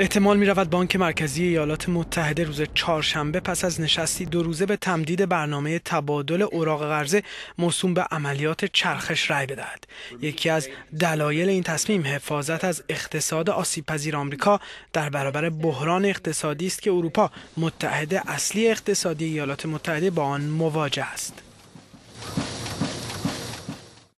احتمال می رود بانک مرکزی ایالات متحده روز چهارشنبه پس از نشستی دو روزه به تمدید برنامه تبادل اوراق قرضه موسوم به عملیات چرخش رأی بدهد. یکی از دلایل این تصمیم حفاظت از اقتصاد آسیبپذیر آمریکا در برابر بحران اقتصادی است که اروپا متحد اصلی اقتصادی ایالات متحده با آن مواجه است.